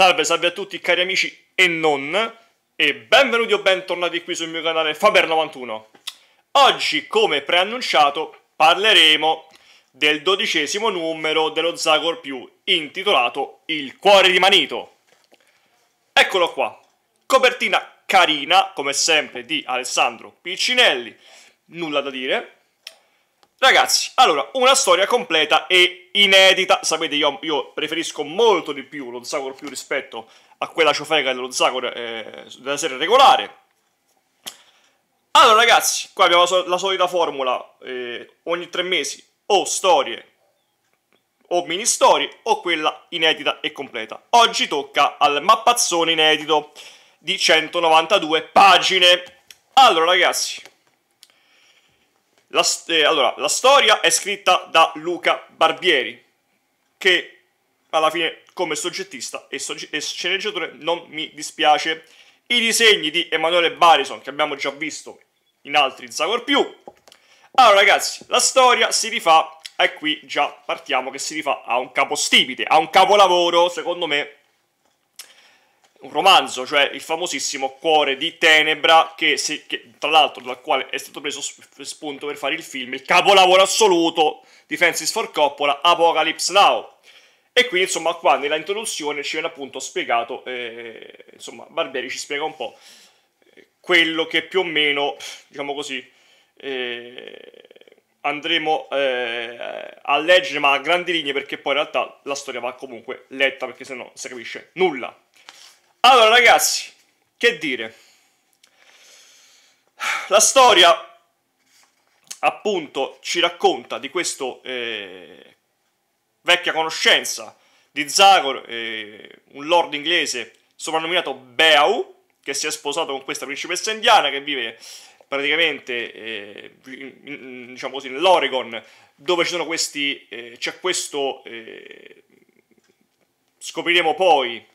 Salve, salve a tutti cari amici e non, e benvenuti o bentornati qui sul mio canale Faber91. Oggi, come preannunciato, parleremo del dodicesimo numero dello Zagor più, intitolato Il cuore di Manito. Eccolo qua, copertina carina, come sempre, di Alessandro Piccinelli, nulla da dire, Ragazzi, allora, una storia completa e inedita. Sapete, io, io preferisco molto di più lo Zagor più rispetto a quella ciofeca dello Zagor eh, della serie regolare. Allora, ragazzi, qua abbiamo la solita formula. Eh, ogni tre mesi o storie o mini storie o quella inedita e completa. Oggi tocca al mappazzone inedito di 192 pagine. Allora, ragazzi, la, eh, allora, la storia è scritta da Luca Barbieri, che alla fine come soggettista e, so e sceneggiatore non mi dispiace. I disegni di Emanuele Barison, che abbiamo già visto in altri Zagor più. Allora ragazzi, la storia si rifà, e qui già partiamo che si rifà a un capostipite, a un capolavoro, secondo me, un romanzo, cioè il famosissimo Cuore di Tenebra, che, se, che tra l'altro dal quale è stato preso spunto per fare il film, il capolavoro assoluto di Francis Ford Coppola, Apocalypse Now. E qui, insomma, qua nella introduzione ci viene appunto spiegato, eh, insomma, Barbieri ci spiega un po' quello che più o meno, diciamo così, eh, andremo eh, a leggere, ma a grandi linee, perché poi in realtà la storia va comunque letta, perché sennò non si capisce nulla. Allora ragazzi, che dire? La storia appunto ci racconta di questa eh, vecchia conoscenza di Zagor, eh, un lord inglese soprannominato Beau, che si è sposato con questa principessa indiana che vive praticamente eh, in, in, diciamo così, nell'Oregon, dove ci sono questi, eh, c'è questo, eh, scopriremo poi,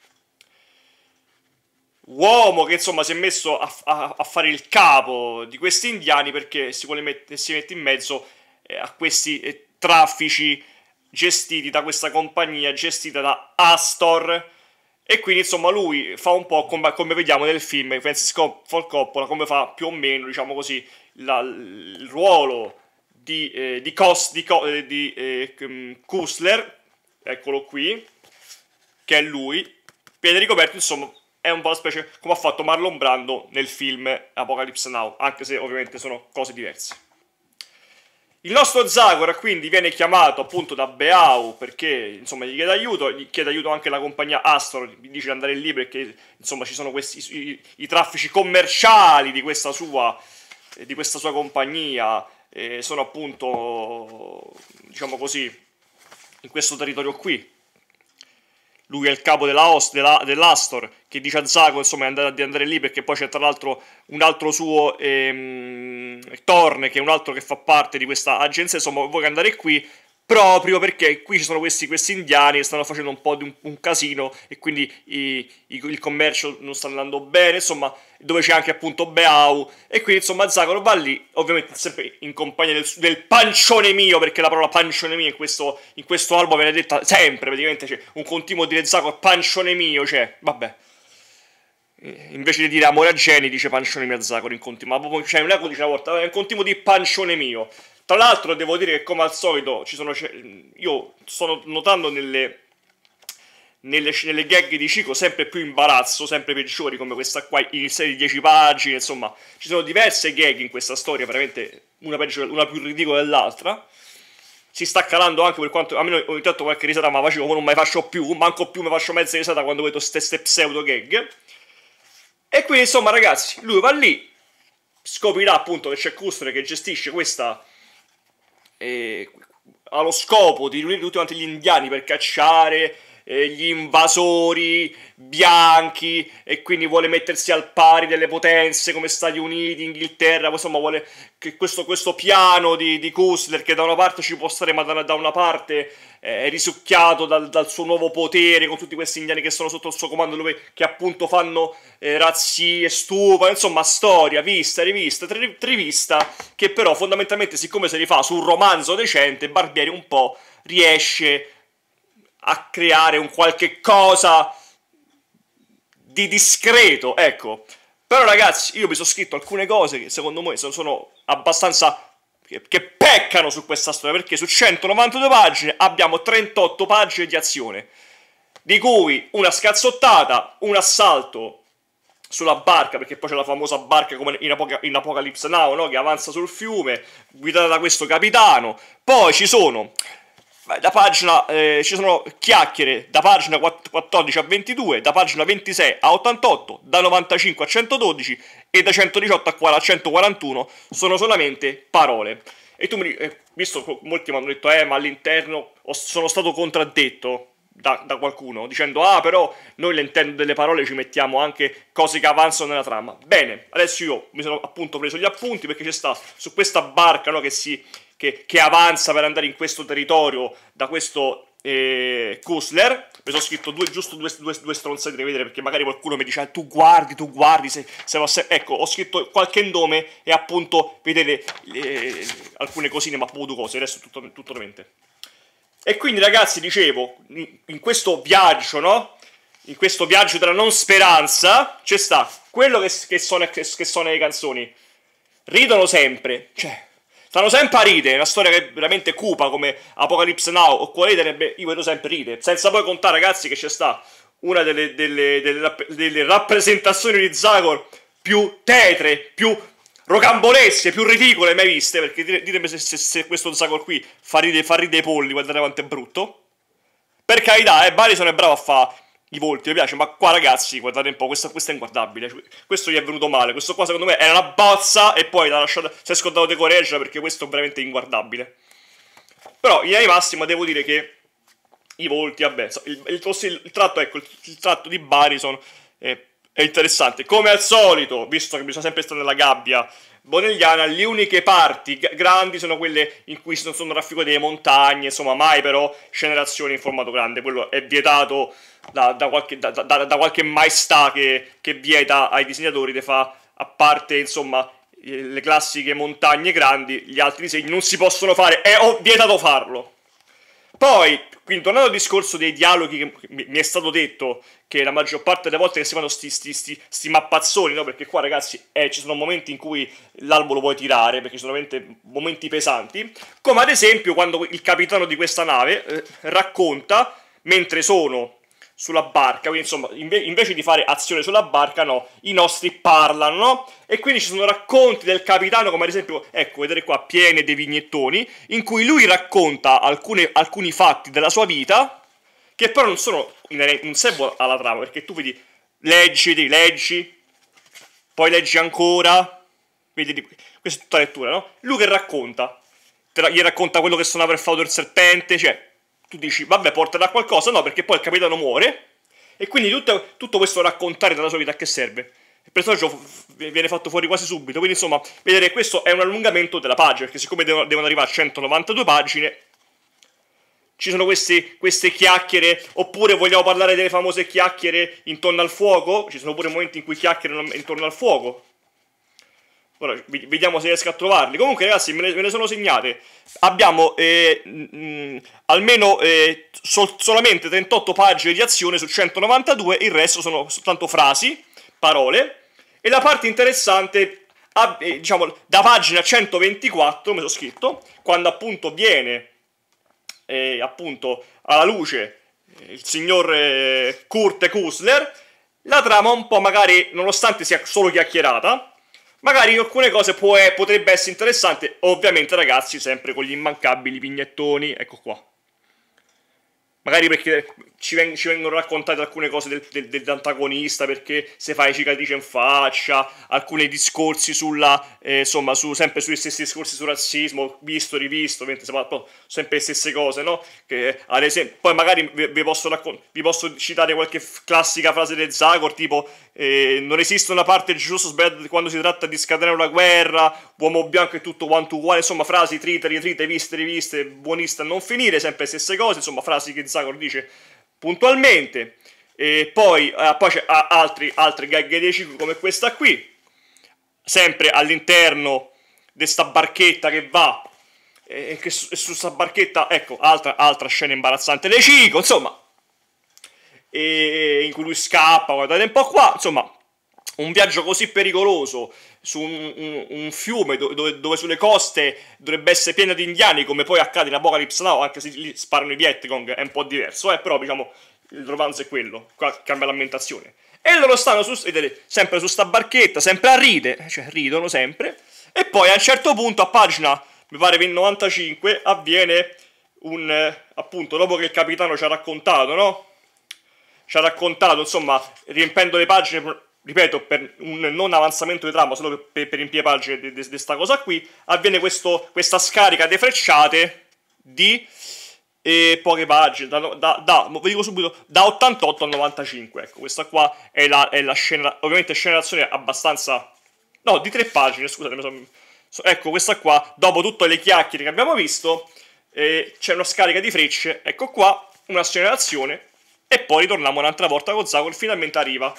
uomo che insomma si è messo a, a, a fare il capo di questi indiani perché si, vuole met- si mette in mezzo eh, a questi eh, traffici gestiti da questa compagnia gestita da Astor e quindi insomma lui fa un po' come, come vediamo nel film Francisco Ford Coppola come fa più o meno diciamo così la, il ruolo di, eh, di, Cos, di, eh, di eh, mm, Kusler eccolo qui che è lui viene ricoperto insomma è un po' la specie come ha fatto Marlon Brando nel film Apocalypse Now, anche se ovviamente sono cose diverse. Il nostro Zagora quindi viene chiamato appunto da Beau perché insomma gli chiede aiuto, gli chiede aiuto anche la compagnia Astro, gli dice di andare lì perché insomma ci sono questi, i, i traffici commerciali di questa sua, di questa sua compagnia, e sono appunto diciamo così in questo territorio qui. Lui è il capo della host, della, dell'Astor che dice a Zago insomma, andare, di andare lì perché poi c'è tra l'altro un altro suo ehm, Torn che è un altro che fa parte di questa agenzia, insomma vuole andare qui proprio perché qui ci sono questi, questi indiani che stanno facendo un po' di un, un casino e quindi i, i, il commercio non sta andando bene, insomma, dove c'è anche appunto Beau e quindi insomma Zagoro va lì, ovviamente sempre in compagnia del, del, pancione mio, perché la parola pancione mio in questo, in questo album viene detta sempre, praticamente c'è un continuo dire Zagoro pancione mio, cioè, vabbè invece di dire amore a Jenny dice pancione Miyazako in continuo, ma proprio cioè, non è codice una volta, è un continuo di pancione mio. Tra l'altro devo dire che come al solito ci sono, cioè, io sto notando nelle, nelle, nelle gag di Cico sempre più imbarazzo, sempre peggiori come questa qua, in serie di 10 pagine, insomma ci sono diverse gag in questa storia, veramente una, peggio, una più ridicola dell'altra si sta calando anche per quanto almeno ogni tanto qualche risata ma facevo non mai faccio più manco più mi faccio mezza risata quando vedo queste pseudo gag e quindi insomma ragazzi, lui va lì, scoprirà appunto che c'è Custer che gestisce questa... Eh, ha lo scopo di riunire tutti quanti gli indiani per cacciare eh, gli invasori bianchi e quindi vuole mettersi al pari delle potenze come Stati Uniti, Inghilterra, insomma vuole che questo, questo piano di, di Kustler che da una parte ci può stare ma da, da una parte eh, è risucchiato dal, dal, suo nuovo potere con tutti questi indiani che sono sotto il suo comando lui, che appunto fanno eh, razzie, stufa, insomma storia, vista, rivista, tri, trivista che però fondamentalmente siccome se li fa su un romanzo decente Barbieri un po' riesce a a creare un qualche cosa di discreto, ecco. Però ragazzi, io mi sono scritto alcune cose che secondo me sono abbastanza che, peccano su questa storia perché su 192 pagine abbiamo 38 pagine di azione di cui una scazzottata, un assalto sulla barca, perché poi c'è la famosa barca come in, Apoca- in Apocalypse Now, no? che avanza sul fiume, guidata da questo capitano. Poi ci sono da pagina eh, ci sono chiacchiere da pagina 14 a 22, da pagina 26 a 88, da 95 a 112 e da 118 a 141 sono solamente parole. E tu mi eh, visto molti mi hanno detto "Eh, ma all'interno sono stato contraddetto da, da, qualcuno dicendo "Ah, però noi all'interno delle parole ci mettiamo anche cose che avanzano nella trama". Bene, adesso io mi sono appunto preso gli appunti perché c'è sta su questa barca no, che si che, che avanza per andare in questo territorio da questo eh, Kusler. Mi sono scritto due, giusto due, due, due stronzate da vedere perché magari qualcuno mi dice ah, tu guardi, tu guardi. Se, se, se, ecco, ho scritto qualche nome e appunto vedete eh, alcune cosine, ma poco cose, il resto tutto, tutto da mente. E quindi ragazzi, dicevo, in, in questo viaggio, no? In questo viaggio della non speranza, c'è sta quello che, che, sono, che, che sono le canzoni. Ridono sempre, cioè Fanno sempre a ridere, una storia che è veramente cupa come Apocalypse Now o quale direbbe, io vedo sempre ridere. Senza poi contare, ragazzi, che c'è sta una delle, delle, delle, delle rappresentazioni di Zagor più tetre, più rocambolesche, più ridicole mai viste, perché ditemi se, se, se, questo Zagor qui fa ridere, fa ridere i polli, guardate quanto è brutto. Per carità, eh, Barison è bravo a fare i volti, mi piace, ma qua ragazzi, guardate un po', questo, questo è inguardabile, questo gli è venuto male, questo qua secondo me era una bozza e poi l'ha lasciata, si è scordato di correggere perché questo è veramente inguardabile. Però in linea di massima devo dire che i volti, vabbè, il, il, il, il tratto, ecco, il, tratto di Barison è... Eh, è interessante. Come al solito, visto che bisogna sempre stare nella gabbia bonelliana, le uniche parti grandi sono quelle in cui non sono raffigurate montagne, insomma, mai però generazioni in formato grande. Quello è vietato da, da, qualche, da, da qualche, maestà che, che, vieta ai disegnatori di fare, a parte, insomma, le classiche montagne grandi, gli altri disegni non si possono fare, è vietato farlo. Poi, quindi tornando al discorso dei dialoghi che mi è stato detto, che la maggior parte delle volte che si fanno sti, sti, sti, sti mappazzoni, no? perché qua ragazzi eh, ci sono momenti in cui l'albo lo puoi tirare, perché ci sono veramente momenti pesanti, come ad esempio quando il capitano di questa nave eh, racconta, mentre sono sulla barca, quindi insomma inve- invece di fare azione sulla barca no, i nostri parlano, no? E quindi ci sono racconti del capitano come ad esempio, ecco, vedete qua, piene dei vignettoni, in cui lui racconta alcune, alcuni fatti della sua vita, che però non sono non servono alla trama, perché tu vedi, leggi, leggi, poi leggi ancora, vedi, questa è tutta lettura, no? Lui che racconta, gli racconta quello che suonava per flauto il serpente, cioè tu dici, vabbè, porterà qualcosa, no, perché poi il capitano muore, e quindi tutto, tutto questo raccontare della sua vita a che serve? Il personaggio viene fatto fuori quasi subito, quindi insomma, vedere questo è un allungamento della pagina, perché siccome devono, devono arrivare a 192 pagine, ci sono questi, queste chiacchiere, oppure vogliamo parlare delle famose chiacchiere intorno al fuoco, ci sono pure momenti in cui chiacchierano intorno al fuoco, Ora vediamo se riesco a trovarli. Comunque, ragazzi, me ne, me ne sono segnate. Abbiamo eh, mh, mm, mm, almeno eh, sol solamente 38 pagine di azione su 192, il resto sono soltanto frasi, parole. E la parte interessante, ab, eh, diciamo, da pagina 124, me l'ho scritto, quando appunto viene eh, appunto alla luce eh, il signor eh, Kurt Kusler, la trama un po' magari, nonostante sia solo chiacchierata, Magari alcune cose può, potrebbe essere interessante, ovviamente ragazzi sempre con gli immancabili vignettoni, ecco qua magari perché ci, veng- ci, vengono raccontate alcune cose del, del, dell'antagonista, perché se fai cicatrice in faccia, alcuni discorsi sulla, eh, insomma, su, sempre sui stessi discorsi sul razzismo, visto, rivisto, mentre si parla boh, sempre le stesse cose, no? Che, ad esempio, poi magari vi, vi, posso raccon- vi, posso citare qualche f- classica frase del Zagor, tipo eh, non esiste una parte giusta o sbagliata quando si tratta di scatenare una guerra, uomo bianco e tutto quanto uguale, insomma, frasi trite, ritrite, viste, riviste, buonista, non finire, sempre le stesse cose, insomma, frasi che Sagor dice puntualmente. E poi, eh, poi c'è altri, altri gag dei cicli come questa qui, sempre all'interno di questa barchetta che va e che su, e su sta barchetta, ecco, altra, altra scena imbarazzante dei cicli, insomma, e, in cui lui scappa, guardate un po' qua, insomma, un viaggio così pericoloso su un, un, un fiume do, dove, sulle coste dovrebbe essere pieno di indiani, come poi accade in Apocalypse Now, anche se lì sparano i Vietcong, è un po' diverso, eh, però diciamo il romanzo è quello, qua cambia l'ambientazione. E loro stanno su, sempre su sta barchetta, sempre a ride, eh, cioè ridono sempre, e poi a un certo punto a pagina, mi pare 95, avviene un, eh, appunto, dopo che il capitano ci ha raccontato, no? Ci ha raccontato, insomma, riempendo le pagine ripeto, per un non avanzamento di trama, solo per, per impiepaggine di questa cosa qui, avviene questo, questa scarica di frecciate di eh, poche pagine, da, da, da, ve dico subito, da 88 a 95, ecco, questa qua è la, è la scena, ovviamente scena d'azione abbastanza, no, di tre pagine, scusate, sono, so, ecco, questa qua, dopo tutte le chiacchiere che abbiamo visto, eh, c'è una scarica di frecce, ecco qua, una scena d'azione, e poi ritorniamo un'altra volta con Zagor, finalmente arriva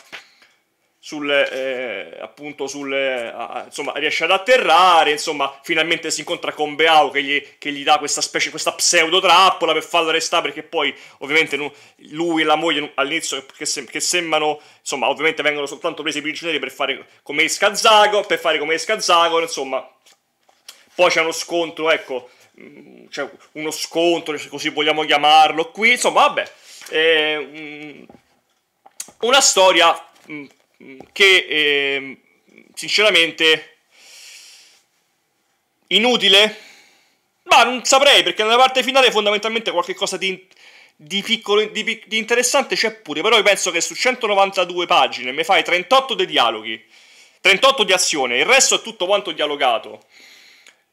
sul, eh, appunto sul, eh, insomma, riesce ad atterrare, insomma, finalmente si incontra con Beau che gli, che gli dà questa specie, questa pseudo trappola per farlo restare, perché poi ovviamente lui e la moglie all'inizio che, sem che, sembrano, insomma, ovviamente vengono soltanto presi prigionieri per fare come esca Zagor, per fare come esca insomma. Poi c'è uno scontro, ecco, mm, c'è uno scontro, così vogliamo chiamarlo, qui, insomma, vabbè. Eh, mm, una storia mm, che eh, sinceramente inutile, ma non saprei perché nella parte finale fondamentalmente qualcosa di, di, piccolo, di, di interessante c'è pure, però io penso che su 192 pagine mi fai 38 dei dialoghi, 38 di azione, il resto è tutto quanto dialogato.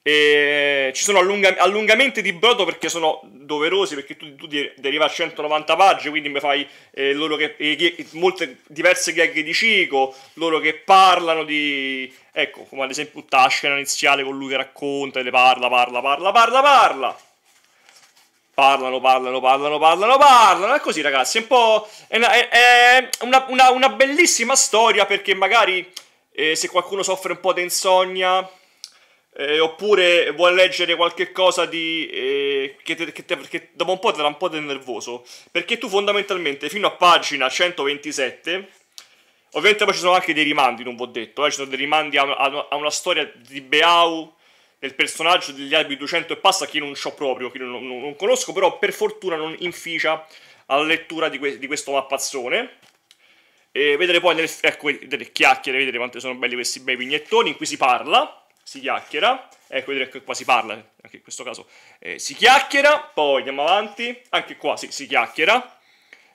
E ci sono allunga- allungamenti di brodo perché sono doverosi, perché tu, tu deriva a 190 pagine, quindi mi fai eh, loro che, eh, molte diverse gag di Cico, loro che parlano di... Ecco, come ad esempio tutta la scena iniziale con lui che racconta e le parla, parla, parla, parla, parla. Parlano, parlano, parlano, parlano, parlano. È così, ragazzi. È un po'. È una, è una, una, una bellissima storia perché magari eh, se qualcuno soffre un po' di insonnia eh, oppure vuoi leggere qualche cosa di, eh, che, te, che, te, che, dopo un po' ti darà un po' di nervoso. Perché tu fondamentalmente fino a pagina 127, ovviamente poi ci sono anche dei rimandi, non vi ho detto, eh, ci sono dei rimandi a, a, a una storia di Beau, del personaggio degli albi 200 e passa, che io non so proprio, che non, non, non, conosco, però per fortuna non inficia alla lettura di, que, di questo mappazzone. E vedere poi nel, ecco, delle chiacchiere, vedere quanti sono belli questi bei vignettoni in cui si parla si chiacchiera, ecco eh, vedete che qua si parla, anche in questo caso eh, si chiacchiera, poi andiamo avanti, anche qua sì, si chiacchiera,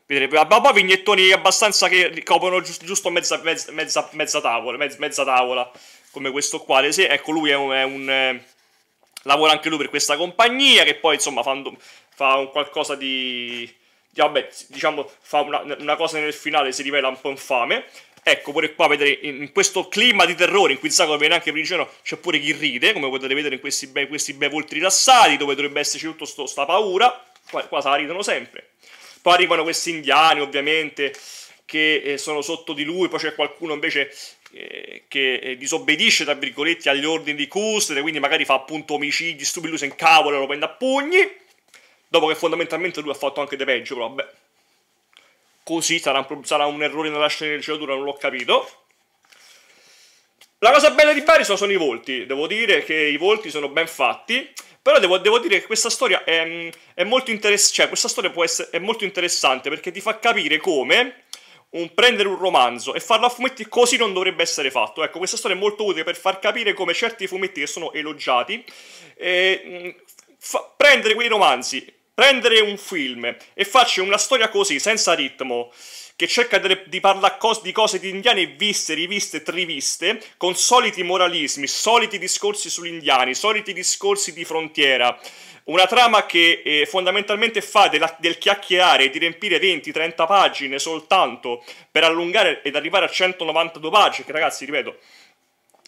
vedrete, poi vignettoni abbastanza che coprono giusto, giusto mezza, mezza, mezza, mezza, tavola, mezza, tavola, come questo qua, ad ecco lui è un, è un eh, lavora anche lui per questa compagnia, che poi insomma fa, un, fa un qualcosa di... Vabbè, diciamo, fa una, una, cosa nel finale si rivela un po' infame. Ecco, pure qua vedere in questo clima di terrore in cui il sacro viene anche prigioniero, c'è pure chi ride, come potete vedere in questi bei, questi bei volti rilassati, dove dovrebbe esserci tutta questa paura. Qua, qua se la ridono sempre. Poi arrivano questi indiani, ovviamente, che eh, sono sotto di lui, poi c'è qualcuno invece eh, che eh, disobbedisce, tra virgolette, agli ordini di custode, quindi magari fa appunto omicidi, stupidi, lui si incavola, lo prende a pugni, dopo che fondamentalmente lui ha fatto anche dei peggio, però vabbè così, sarà un, sarà un errore nella sceneggiatura, non l'ho capito. La cosa bella di Bari sono, sono i volti, devo dire che i volti sono ben fatti, però devo, devo dire che questa storia è, mm, è molto interessante, cioè questa storia essere, è molto interessante perché ti fa capire come un, prendere un romanzo e farlo a fumetti così non dovrebbe essere fatto. Ecco, questa storia è molto utile per far capire come certi fumetti che sono elogiati, eh, mm, fa, prendere quei romanzi prendere un film e farci una storia così, senza ritmo, che cerca di, di parlare cos, di cose di indiani viste, riviste triviste, con soliti moralismi, soliti discorsi sugli indiani, soliti discorsi di frontiera. Una trama che eh, fondamentalmente fa della, del chiacchierare e di riempire 20-30 pagine soltanto per allungare ed arrivare a 192 pagine, che ragazzi, ripeto,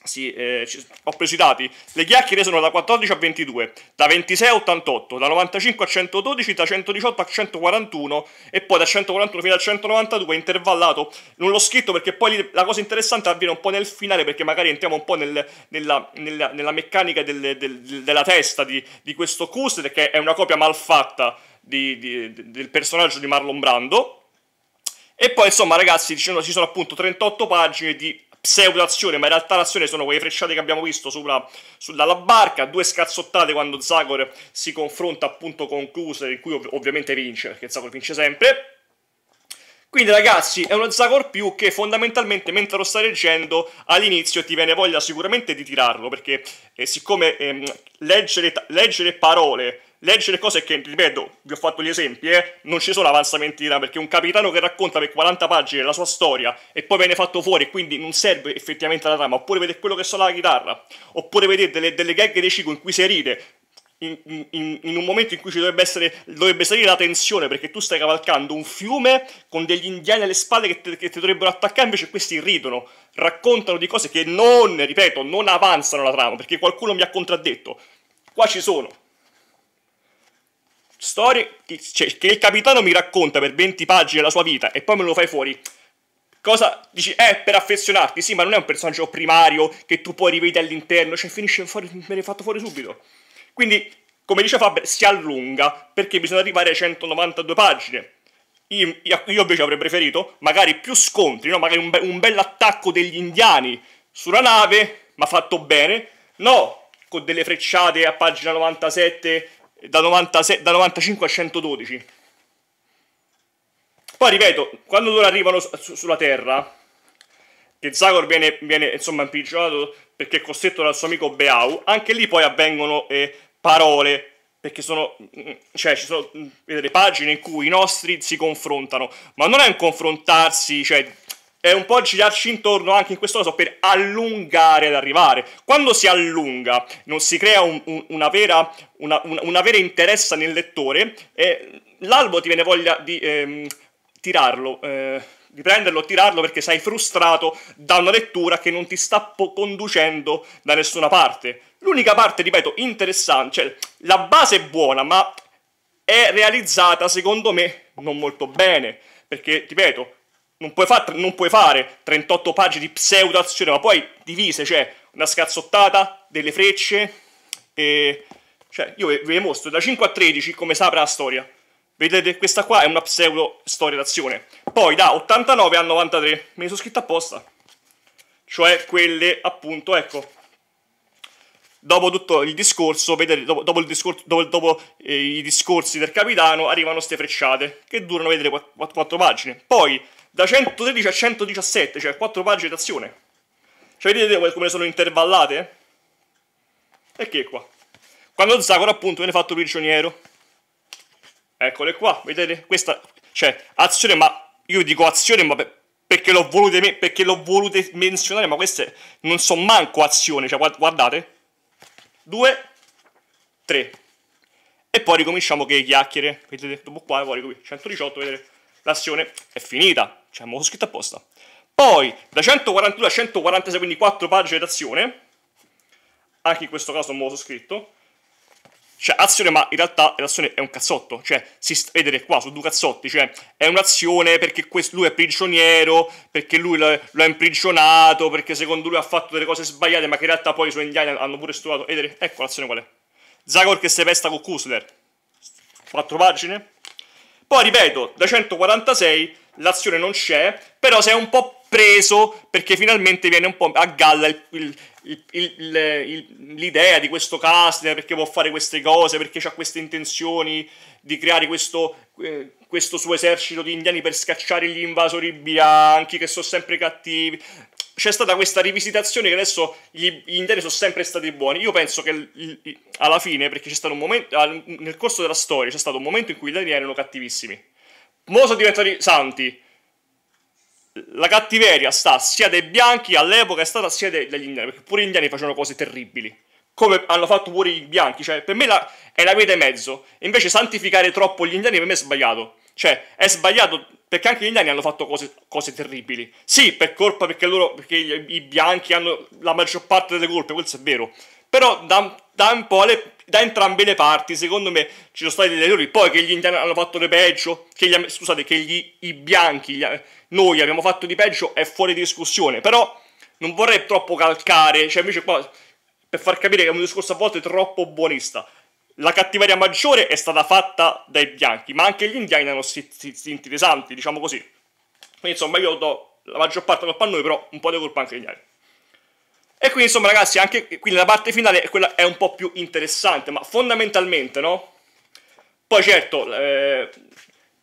sì, eh, ho preso i dati. Le chiacchiere sono da 14 a 22, da 26 a 88, da 95 a 112, da 118 a 141 e poi da 141 fino a 192 intervallato. Non l'ho scritto perché poi la cosa interessante avviene un po' nel finale perché magari entriamo un po' nel, nella, nella, nella, meccanica del, del, della testa di, di questo Custer che è una copia malfatta di, di, del personaggio di Marlon Brando. E poi insomma ragazzi, ci sono, ci sono appunto 38 pagine di pseudo-azione, ma in realtà l'azione sono quelle frecciate che abbiamo visto sulla, su, barca, due scazzottate quando Zagor si confronta appunto con Cluser, in cui ov ovviamente vince, perché Zagor vince sempre. Quindi ragazzi è uno Zagor più che fondamentalmente mentre lo stai leggendo all'inizio ti viene voglia sicuramente di tirarlo perché eh, siccome ehm, leggere, leggere parole Leggere cose che, ripeto, vi ho fatto gli esempi, eh, non ci sono avanzamenti di trama, perché un capitano che racconta per 40 pagine la sua storia e poi viene fatto fuori e quindi non serve effettivamente la trama, oppure vedete quello che suona la chitarra, oppure vedete delle, delle gag dei Cico in cui si ride, in, in, in, un momento in cui ci dovrebbe, essere, dovrebbe salire la tensione perché tu stai cavalcando un fiume con degli indiani alle spalle che, te, che ti dovrebbero attaccare, invece questi ridono, raccontano di cose che non, ripeto, non avanzano la trama perché qualcuno mi ha contraddetto. Qua ci sono storie che, cioè, che il capitano mi racconta per 20 pagine la sua vita e poi me lo fai fuori cosa dici? Eh, per affezionarti, sì, ma non è un personaggio primario che tu poi rivedi all'interno, cioè finisce fuori, me l'hai fatto fuori subito. Quindi, come dice Faber, si allunga perché bisogna arrivare a 192 pagine. Io, io, invece avrei preferito magari più scontri, no? magari un, be un bell'attacco degli indiani sulla nave, ma fatto bene, no? Con delle frecciate a pagina 97 da, 96, da 95 a 112. Poi ripeto, quando loro arrivano su, sulla Terra, che Zagor viene, viene insomma imprigionato perché è costretto dal suo amico Beau, anche lì poi avvengono eh, parole perché sono, cioè, ci sono delle pagine in cui i nostri si confrontano, ma non è un confrontarsi, cioè, è un po' girarci intorno anche in questo caso per allungare ad arrivare. Quando si allunga, non si crea un, un, una, vera, una, una, vera, interessa nel lettore, eh, l'albo ti viene voglia di ehm, tirarlo. Eh, di prenderlo, tirarlo perché sei frustrato da una lettura che non ti sta conducendo da nessuna parte. L'unica parte, ripeto, interessante, cioè la base è buona, ma è realizzata secondo me non molto bene, perché, ripeto, non puoi, fa, non puoi fare 38 pagine di pseudo-azione, ma poi divise, cioè una scazzottata, delle frecce, e... Cioè, io ve le mostro da 5 a 13 come si apre la storia. Vedete, questa qua è una pseudo storia d'azione. Poi da 89 a 93, me ne sono scritto apposta. Cioè quelle, appunto, ecco. Dopo tutto il discorso, vedete, dopo, dopo, il discorso, dopo, dopo eh, i discorsi del capitano, arrivano queste frecciate, che durano, vedete, 4, 4 pagine. Poi, da 113 a 117, cioè 4 pagine d'azione. Cioè vedete come sono intervallate? E che qua? Quando Zagora appunto viene fatto prigioniero. Eccole qua, vedete? Questa, cioè, azione, ma io dico azione, ma per, perché l'ho voluto, menzionare, ma queste non sono manco azione, cioè guardate. Due, tre. E poi ricominciamo che chiacchiere, vedete, dopo qua, poi ricominciamo, 118, vedete l'azione è finita, cioè avevo scritto apposta. Poi da 142 a 146, quindi 4 pagine d'azione, anche in questo caso non me scritto, cioè azione ma in realtà l'azione è un cazzotto, cioè si st- vedete qua su due cazzotti, cioè è un'azione perché quest- lui è prigioniero, perché lui lo, ha imprigionato, perché secondo lui ha fatto delle cose sbagliate, ma che in realtà poi i suoi indiani hanno pure studiato, vedete, ecco l'azione qual è. Zagor che si pesta con Kusler, 4 pagine, poi ripeto, da 146 l'azione non c'è, però si è un po' preso perché finalmente viene un po' a galla il, il, il, il, il, l'idea di questo Kastner perché può fare queste cose, perché ha queste intenzioni di creare questo, questo, suo esercito di indiani per scacciare gli invasori bianchi che sono sempre cattivi. C'è stata questa rivisitazione che adesso gli, gli indiani sono sempre stati buoni. Io penso che alla fine, perché c'è stato un momento, nel corso della storia c'è stato un momento in cui gli indiani erano cattivissimi. Mo sono diventati santi la cattiveria sta sia dei bianchi all'epoca è stata sia dei, dagli indiani, perché pure gli indiani facevano cose terribili. Come hanno fatto pure i bianchi, cioè per me la, è la vita di mezzo. Invece santificare troppo gli indiani per me è sbagliato. Cioè è sbagliato perché anche gli indiani hanno fatto cose, cose terribili. Sì, per colpa perché loro, perché i, i bianchi hanno la maggior parte delle colpe, questo è vero. Però da da un po' le, da entrambe le parti, secondo me ci sono stati degli errori, poi che gli indiani hanno fatto di peggio, che gli, scusate, che gli, i bianchi, gli, noi abbiamo fatto di peggio è fuori discussione, però non vorrei troppo calcare, cioè invece qua per far capire che è un discorso a volte troppo buonista. La cattiveria maggiore è stata fatta dai bianchi, ma anche gli indiani hanno istinti pesanti, diciamo così. Quindi insomma io do la maggior parte colpa a noi, però un po' di colpa anche agli indiani. E quindi insomma ragazzi, anche quindi la parte finale quella è un po' più interessante, ma fondamentalmente no? Poi certo, eh,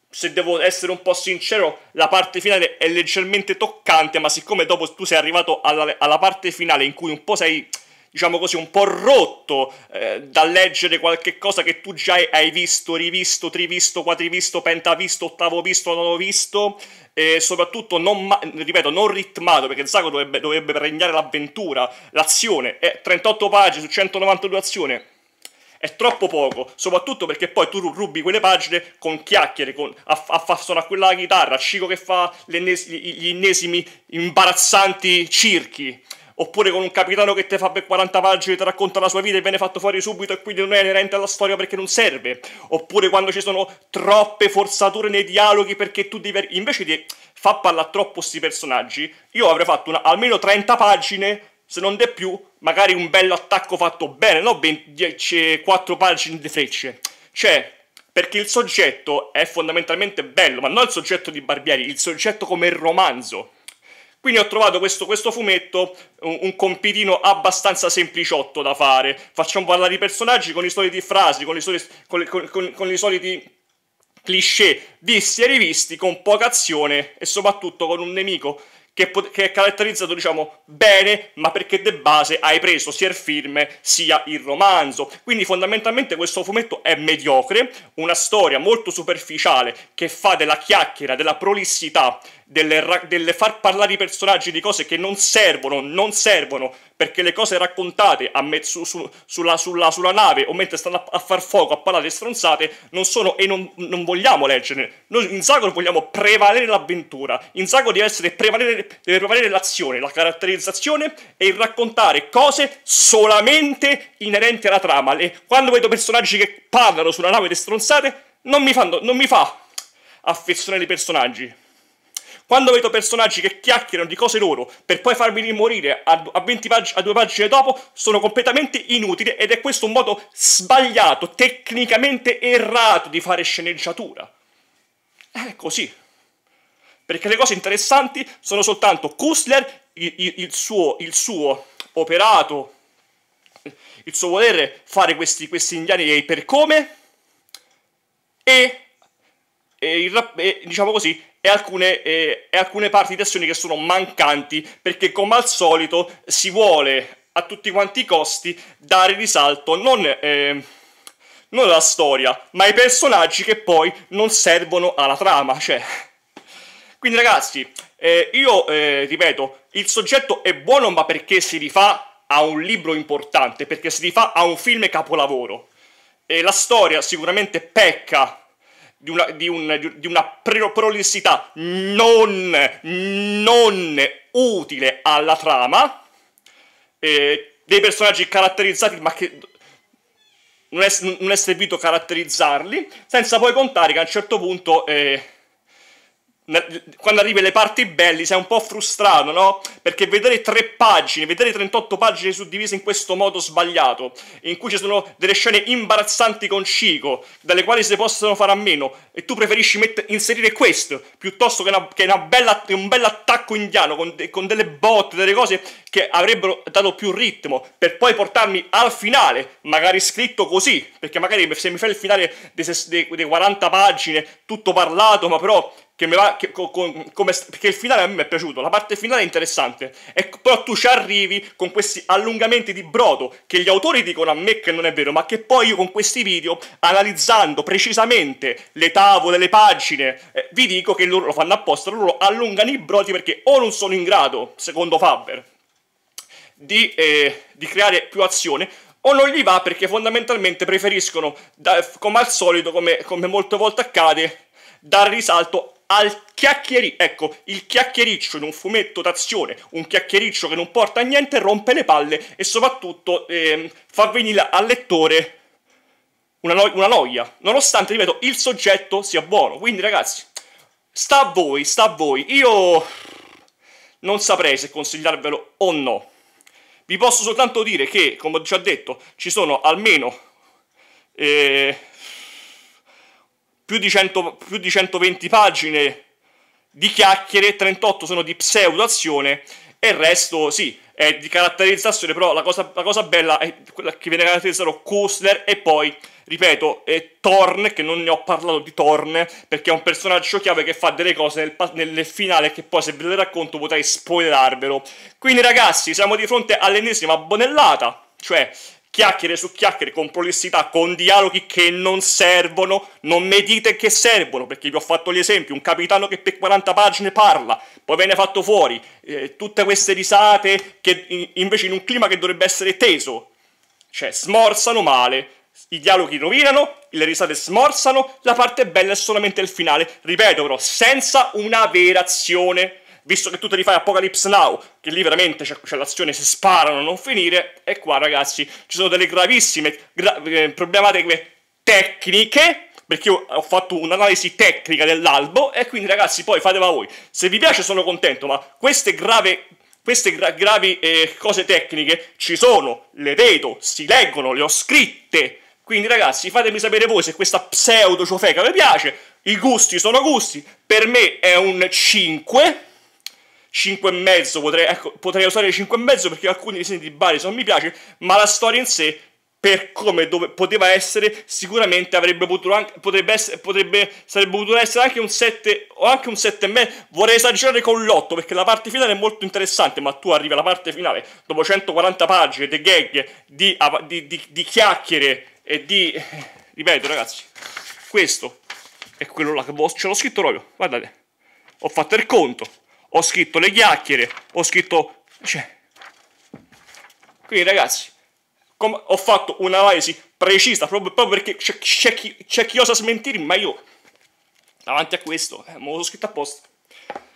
se devo essere un po' sincero, la parte finale è leggermente toccante, ma siccome dopo tu sei arrivato alla, alla parte finale in cui un po' sei, diciamo così, un po' rotto eh, da leggere qualche cosa che tu già hai visto, rivisto, trivisto, quadrivisto, pentavisto, ottavo visto, non ho visto, e soprattutto non, ripeto, non ritmato, perché Zago dovrebbe, dovrebbe pregnare l'avventura, l'azione, è 38 pagine su 192 azioni, è troppo poco, soprattutto perché poi tu rubi quelle pagine con chiacchiere, con, a, a far suonare quella chitarra, Cico che fa gli, ennesimi imbarazzanti circhi oppure con un capitano che te fa per 40 pagine e ti racconta la sua vita e viene fatto fuori subito e quindi non è inerente alla storia perché non serve, oppure quando ci sono troppe forzature nei dialoghi perché tu devi... invece di far parlare troppo questi personaggi, io avrei fatto una, almeno 30 pagine, se non di più, magari un bello attacco fatto bene, no 4 pagine di frecce, cioè... Perché il soggetto è fondamentalmente bello, ma non il soggetto di Barbieri, il soggetto come il romanzo quindi ho trovato questo, questo fumetto un, un, compitino abbastanza sempliciotto da fare. Facciamo parlare i personaggi con i soliti frasi, con i soliti, con, con, con i soliti cliché visti e rivisti, con poca azione e soprattutto con un nemico che, è caratterizzato, diciamo, bene, ma perché de base hai preso sia il film sia il romanzo. Quindi fondamentalmente questo fumetto è mediocre, una storia molto superficiale che fa della chiacchiera, della prolissità delle, delle far parlare i personaggi di cose che non servono, non servono, perché le cose raccontate me, su, su, sulla, sulla, sulla, nave o mentre stanno a, a, far fuoco a parlare stronzate non sono e non, non vogliamo leggere. Noi in Zagor vogliamo prevalere l'avventura, in Zagor deve, essere prevalere, deve prevalere l'azione, la caratterizzazione e il raccontare cose solamente inerenti alla trama. Le, quando vedo personaggi che parlano sulla nave di stronzate non mi, fanno, non mi fa affezionare i personaggi. Quando vedo personaggi che chiacchierano di cose loro per poi farmi rimorire a, a, pag- a due pagine dopo, sono completamente inutili ed è questo un modo sbagliato, tecnicamente errato di fare sceneggiatura. È così. Perché le cose interessanti sono soltanto Kustler, il, il, il, suo, il suo operato, il suo volere fare questi, questi indiani per come e, e, il, e, diciamo così e alcune, eh, e alcune parti di azioni che sono mancanti perché come al solito si vuole a tutti quanti i costi dare risalto non, eh, non alla storia ma ai personaggi che poi non servono alla trama cioè. quindi ragazzi eh, io eh, ripeto il soggetto è buono ma perché si rifà a un libro importante perché si rifà a un film capolavoro la storia sicuramente pecca di una, di un, di una prolissità non, non, utile alla trama, eh, dei personaggi caratterizzati ma che non è, non è, servito caratterizzarli, senza poi contare che a un certo punto eh, quando arrivi alle parti belli sei un po' frustrato, no? Perché vedere tre pagine, vedere 38 pagine suddivise in questo modo sbagliato, in cui ci sono delle scene imbarazzanti con Chico, dalle quali si possono fare a meno, e tu preferisci mette, inserire questo piuttosto che, una, che una bella, un bel attacco indiano con, de, con, delle botte, delle cose che avrebbero dato più ritmo, per poi portarmi al finale, magari scritto così, perché magari se mi fai il finale di 40 pagine, tutto parlato, ma però che mi va, che, co, co, come, perché il finale a me mi è piaciuto, la parte finale è interessante, e però tu ci arrivi con questi allungamenti di brodo che gli autori dicono a me che non è vero, ma che poi io con questi video, analizzando precisamente le tavole, le pagine, eh, vi dico che loro lo fanno apposta, loro allungano i brodi perché o non sono in grado, secondo Faber, di, eh, di creare più azione, o non gli va perché fondamentalmente preferiscono, da, come al solito, come, come molte volte accade, dà risalto al chiacchiericcio, ecco, il chiacchiericcio in un fumetto d'azione, un chiacchiericcio che non porta a niente, rompe le palle e soprattutto eh, fa venire al lettore una, no una noia, nonostante, ripeto, il soggetto sia buono. Quindi ragazzi, sta a voi, sta a voi. Io non saprei se consigliarvelo o no. Vi posso soltanto dire che, come ho già detto, ci sono almeno eh, più di, 100, più di 120 pagine di chiacchiere, 38 sono di pseudoazione e il resto sì, è di caratterizzazione, però la cosa, la cosa bella è quella che viene caratterizzata Kostner e poi, ripeto, Thorn, che non ne ho parlato di Thorn, perché è un personaggio chiave che fa delle cose nel, nel finale che poi se ve le racconto potrei spoilervelo. Quindi ragazzi, siamo di fronte all'ennesima bonnellata, cioè chiacchiere su chiacchiere con prolissità, con dialoghi che non servono, non mi dite che servono, perché vi ho fatto gli esempi, un capitano che per 40 pagine parla, poi viene fatto fuori, eh, tutte queste risate che in, invece in un clima che dovrebbe essere teso, cioè smorzano male, i dialoghi rovinano, le risate smorzano, la parte bella è solamente il finale, ripeto però, senza una vera azione visto che tu te li fai Apocalypse Now, che lì veramente c'è, l'azione, si sparano a non finire, e qua ragazzi ci sono delle gravissime gra eh, problematiche tecniche perché io ho fatto un'analisi tecnica dell'albo e quindi ragazzi poi fatela voi se vi piace sono contento ma queste, grave, queste gra gravi eh, cose tecniche ci sono le vedo, si leggono, le ho scritte quindi ragazzi fatemi sapere voi se questa pseudo ciofeca vi piace i gusti sono gusti per me è un 5 5,5 potrei, ecco, potrei usare 5 e mezzo perché alcuni disegni di Bari Barison mi piace, ma la storia in sé per come dove, poteva essere sicuramente avrebbe potuto anche potrebbe essere, potrebbe, sarebbe potuto essere anche un 7 o anche un 7 e mezzo vorrei esagerare con l'8 perché la parte finale è molto interessante ma tu arrivi alla parte finale dopo 140 pagine di gag di, di, di, di chiacchiere e di ripeto ragazzi questo è quello là che ce l'ho scritto proprio guardate ho fatto il conto ho scritto le chiacchiere, ho scritto... Cioè... Quindi ragazzi, ho fatto un'analisi precisa, proprio, proprio perché c'è, chi, chi, osa smentirmi, ma io davanti a questo eh, me lo sono scritto apposta.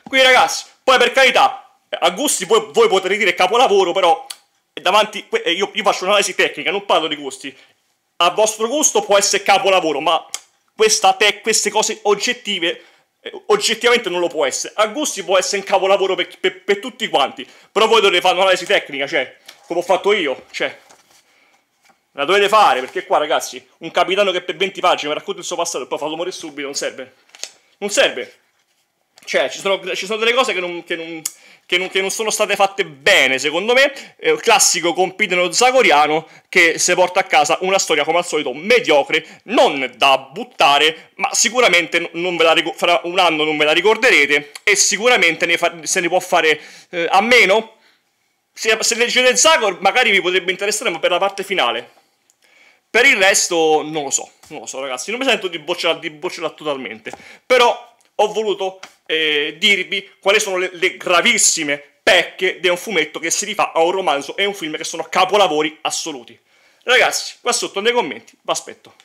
Quindi ragazzi, poi per carità, a gusti voi, voi potete dire capolavoro, però eh, davanti, eh, io, io faccio un'analisi tecnica, non parlo di gusti. A vostro gusto può essere capolavoro, ma questa, queste cose oggettive eh, oggettivamente non lo può essere. Agusti può essere un capolavoro per, per, per tutti quanti, però voi dovete fare un'analisi tecnica, cioè, come ho fatto io, cioè, la dovete fare, perché qua ragazzi, un capitano che per 20 pagine mi racconta il suo passato e poi fa l'umore subito, non serve. Non serve. Cioè, ci sono, ci sono delle cose che non, che non che non, che non, sono state fatte bene, secondo me. Eh, classico compito zagoriano che si porta a casa una storia come al solito mediocre, non da buttare, ma sicuramente non ve la ric- fra un anno non ve la ricorderete e sicuramente ne fa- se ne può fare eh, a meno. Se, se leggete Zagor magari vi potrebbe interessare, ma per la parte finale. Per il resto non lo so, non lo so ragazzi, non mi sento di bocciarla, di bocciarla totalmente, però ho voluto eh, dirvi quali sono le, le gravissime pecche di un fumetto che si rifà a un romanzo e un film che sono capolavori assoluti. Ragazzi, qua sotto nei commenti vi aspetto.